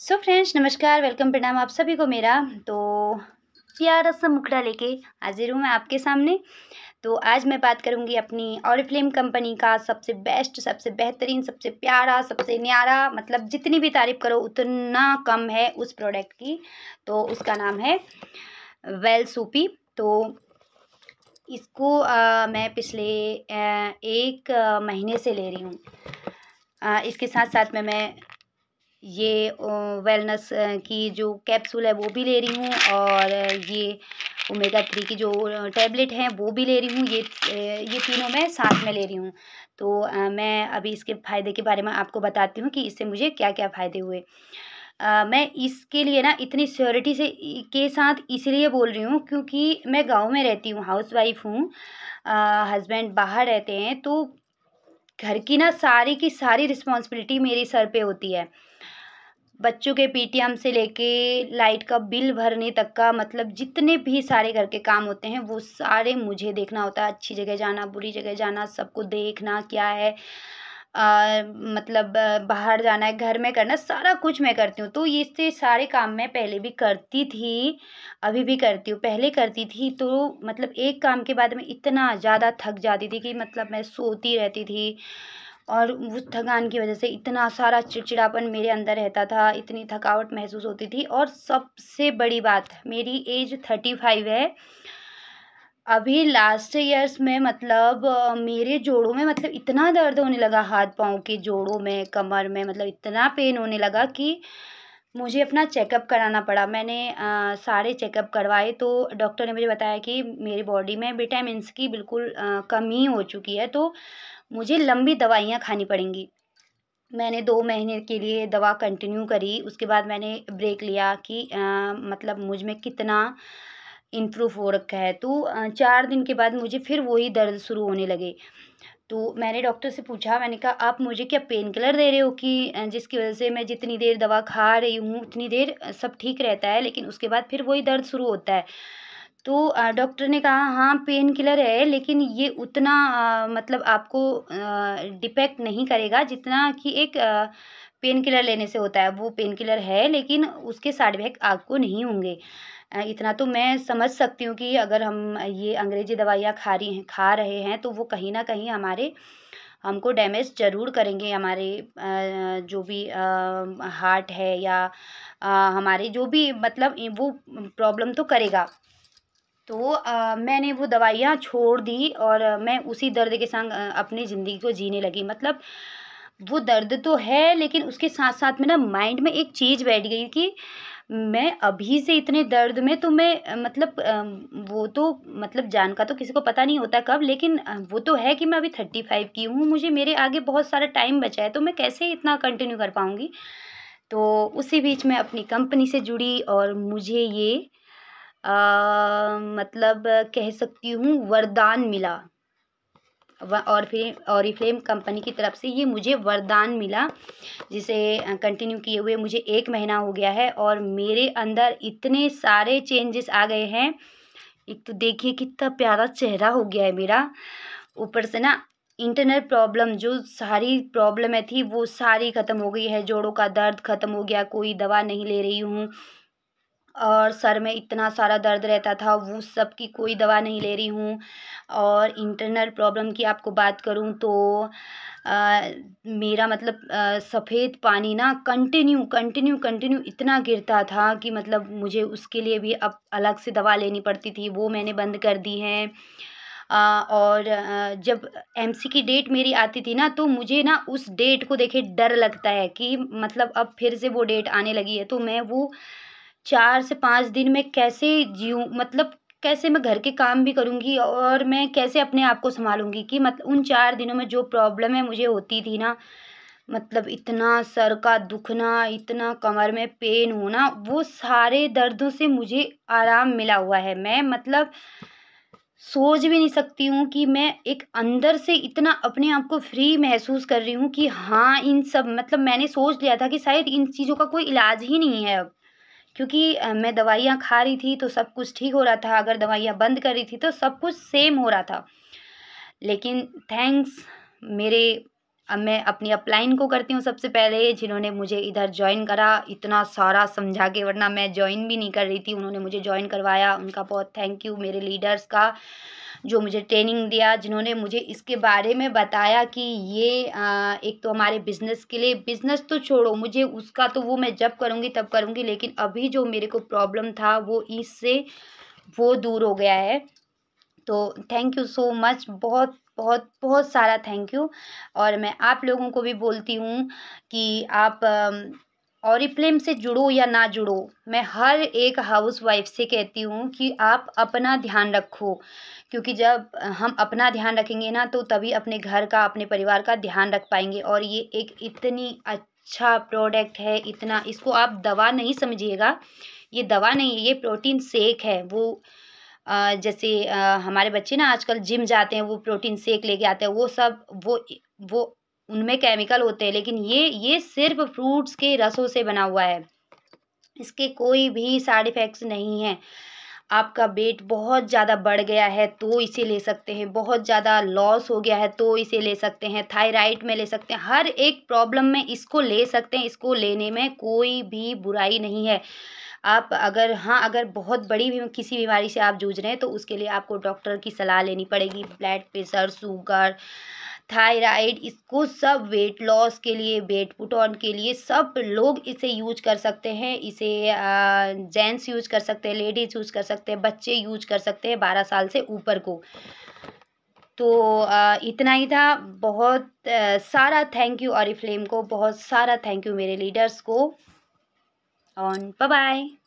So friends नमस्कार welcome प्रणाम आप सभी को मेरा तो प्यारा सा मुखड़ा लेके हाजिर हूँ मैं आपके सामने तो आज मैं बात करूँगी अपनी और फ्लेम कंपनी का सबसे बेस्ट सबसे बेहतरीन सबसे प्यारा सबसे न्यारा मतलब जितनी भी तारीफ़ करो उतना कम है उस प्रोडक्ट की तो उसका नाम है वेल सूपी तो इसको आ, मैं पिछले आ, एक आ, महीने से ले रही हूँ इसके साथ साथ में मैं ये वेलनेस की जो कैप्सूल है वो भी ले रही हूँ और ये ओमेगा थ्री की जो टैबलेट है वो भी ले रही हूँ ये ये तीनों मैं साथ में ले रही हूँ तो मैं अभी इसके फ़ायदे के बारे में आपको बताती हूँ कि इससे मुझे क्या क्या फ़ायदे हुए आ, मैं इसके लिए ना इतनी स्योरिटी से के साथ इसलिए बोल रही हूँ क्योंकि मैं गांव में रहती हूँ हाउस वाइफ हूँ हस्बैंड बाहर रहते हैं तो घर की ना सारी की सारी रिस्पॉन्सिबिलिटी मेरे सर पे होती है बच्चों के पीटीएम से लेके लाइट का बिल भरने तक का मतलब जितने भी सारे घर के काम होते हैं वो सारे मुझे देखना होता है अच्छी जगह जाना बुरी जगह जाना सबको देखना क्या है आ, मतलब बाहर जाना है घर में करना सारा कुछ मैं करती हूँ तो इससे सारे काम मैं पहले भी करती थी अभी भी करती हूँ पहले करती थी तो मतलब एक काम के बाद मैं इतना ज़्यादा थक जाती थी कि मतलब मैं सोती रहती थी और उस थकान की वजह से इतना सारा चिड़चिड़ापन मेरे अंदर रहता था इतनी थकावट महसूस होती थी और सबसे बड़ी बात मेरी एज थर्टी फाइव है अभी लास्ट ईयर्स में मतलब मेरे जोड़ों में मतलब इतना दर्द होने लगा हाथ पाँव के जोड़ों में कमर में मतलब इतना पेन होने लगा कि मुझे अपना चेकअप कराना पड़ा मैंने सारे चेकअप करवाए तो डॉक्टर ने मुझे बताया कि मेरी बॉडी में विटामिन्स की बिल्कुल कमी हो चुकी है तो मुझे लंबी दवाइयाँ खानी पड़ेंगी मैंने दो महीने के लिए दवा कंटिन्यू करी उसके बाद मैंने ब्रेक लिया कि आ, मतलब मुझ में कितना इम्प्रूव हो रखा है तो चार दिन के बाद मुझे फिर वही दर्द शुरू होने लगे तो मैंने डॉक्टर से पूछा मैंने कहा आप मुझे क्या पेन किलर दे रहे हो कि जिसकी वजह से मैं जितनी देर दवा खा रही हूँ उतनी देर सब ठीक रहता है लेकिन उसके बाद फिर वही दर्द शुरू होता है तो डॉक्टर ने कहा हाँ पेन किलर है लेकिन ये उतना आ, मतलब आपको डिपेक्ट नहीं करेगा जितना कि एक आ, पेन किलर लेने से होता है वो पेन किलर है लेकिन उसके साइड इफेक्ट आपको नहीं होंगे इतना तो मैं समझ सकती हूँ कि अगर हम ये अंग्रेज़ी दवाइयाँ खा रही हैं खा रहे हैं तो वो कहीं ना कहीं हमारे हमको डैमेज ज़रूर करेंगे हमारे जो भी हार्ट है या हमारे जो भी मतलब वो प्रॉब्लम तो करेगा तो आ, मैंने वो दवाइयाँ छोड़ दी और मैं उसी दर्द के संग अपनी ज़िंदगी को जीने लगी मतलब वो दर्द तो है लेकिन उसके साथ साथ में ना माइंड में एक चीज़ बैठ गई कि मैं अभी से इतने दर्द में तो मैं मतलब वो तो मतलब जान का तो किसी को पता नहीं होता कब लेकिन वो तो है कि मैं अभी थर्टी फाइव की हूँ मुझे मेरे आगे बहुत सारा टाइम बचा है तो मैं कैसे इतना कंटिन्यू कर पाऊँगी तो उसी बीच में अपनी कंपनी से जुड़ी और मुझे ये आ, मतलब कह सकती हूँ वरदान मिला और फिर और फ्लेम कंपनी की तरफ से ये मुझे वरदान मिला जिसे कंटिन्यू किए हुए मुझे एक महीना हो गया है और मेरे अंदर इतने सारे चेंजेस आ गए हैं एक तो देखिए कितना प्यारा चेहरा हो गया है मेरा ऊपर से ना इंटरनल प्रॉब्लम जो सारी प्रॉब्लम थी वो सारी ख़त्म हो गई है जोड़ों का दर्द ख़त्म हो गया कोई दवा नहीं ले रही हूँ और सर में इतना सारा दर्द रहता था वो सब की कोई दवा नहीं ले रही हूँ और इंटरनल प्रॉब्लम की आपको बात करूँ तो आ, मेरा मतलब सफ़ेद पानी ना कंटिन्यू कंटिन्यू कंटिन्यू इतना गिरता था कि मतलब मुझे उसके लिए भी अब अलग से दवा लेनी पड़ती थी वो मैंने बंद कर दी है आ, और जब एमसी की डेट मेरी आती थी ना तो मुझे ना उस डेट को देखे डर लगता है कि मतलब अब फिर से वो डेट आने लगी है तो मैं वो चार से पाँच दिन मैं कैसे जीऊँ मतलब कैसे मैं घर के काम भी करूँगी और मैं कैसे अपने आप को संभालूँगी कि मत उन चार दिनों में जो प्रॉब्लम है मुझे होती थी ना मतलब इतना सर का दुखना इतना कमर में पेन होना वो सारे दर्दों से मुझे आराम मिला हुआ है मैं मतलब सोच भी नहीं सकती हूँ कि मैं एक अंदर से इतना अपने आप को फ्री महसूस कर रही हूँ कि हाँ इन सब मतलब मैंने सोच लिया था कि शायद इन चीज़ों का कोई इलाज ही नहीं है अब क्योंकि मैं दवाइयाँ खा रही थी तो सब कुछ ठीक हो रहा था अगर दवाइयाँ बंद कर रही थी तो सब कुछ सेम हो रहा था लेकिन थैंक्स मेरे अब मैं अपनी अपलाइन को करती हूँ सबसे पहले जिन्होंने मुझे इधर ज्वाइन करा इतना सारा समझा के वरना मैं ज्वाइन भी नहीं कर रही थी उन्होंने मुझे ज्वाइन करवाया उनका बहुत थैंक यू मेरे लीडर्स का जो मुझे ट्रेनिंग दिया जिन्होंने मुझे इसके बारे में बताया कि ये आ, एक तो हमारे बिज़नेस के लिए बिज़नेस तो छोड़ो मुझे उसका तो वो मैं जब करूँगी तब करूँगी लेकिन अभी जो मेरे को प्रॉब्लम था वो इससे वो दूर हो गया है तो थैंक यू सो मच बहुत बहुत बहुत सारा थैंक यू और मैं आप लोगों को भी बोलती हूँ कि आप ऑरिफ्लेम से जुड़ो या ना जुड़ो मैं हर एक हाउस वाइफ से कहती हूँ कि आप अपना ध्यान रखो क्योंकि जब हम अपना ध्यान रखेंगे ना तो तभी अपने घर का अपने परिवार का ध्यान रख पाएंगे और ये एक इतनी अच्छा प्रोडक्ट है इतना इसको आप दवा नहीं समझिएगा ये दवा नहीं है ये प्रोटीन सेक है वो जैसे हमारे बच्चे ना आजकल जिम जाते हैं वो प्रोटीन शेक लेके आते हैं वो सब वो वो उनमें केमिकल होते हैं लेकिन ये ये सिर्फ फ्रूट्स के रसों से बना हुआ है इसके कोई भी साइड इफ़ेक्ट्स नहीं हैं आपका वेट बहुत ज़्यादा बढ़ गया है तो इसे ले सकते हैं बहुत ज़्यादा लॉस हो गया है तो इसे ले सकते हैं थायराइड में ले सकते हैं हर एक प्रॉब्लम में इसको ले सकते हैं इसको लेने में कोई भी बुराई नहीं है आप अगर हाँ अगर बहुत बड़ी भी किसी बीमारी से आप जूझ रहे हैं तो उसके लिए आपको डॉक्टर की सलाह लेनी पड़ेगी ब्लड प्रेशर शुगर थायराइड इसको सब वेट लॉस के लिए वेट पुट ऑन के लिए सब लोग इसे यूज कर सकते हैं इसे जेंट्स यूज कर सकते हैं लेडीज़ यूज कर सकते हैं बच्चे यूज कर सकते हैं बारह साल से ऊपर को तो इतना ही था बहुत सारा थैंक यू और फ्लेम को बहुत सारा थैंक यू मेरे लीडर्स को on. Bye-bye.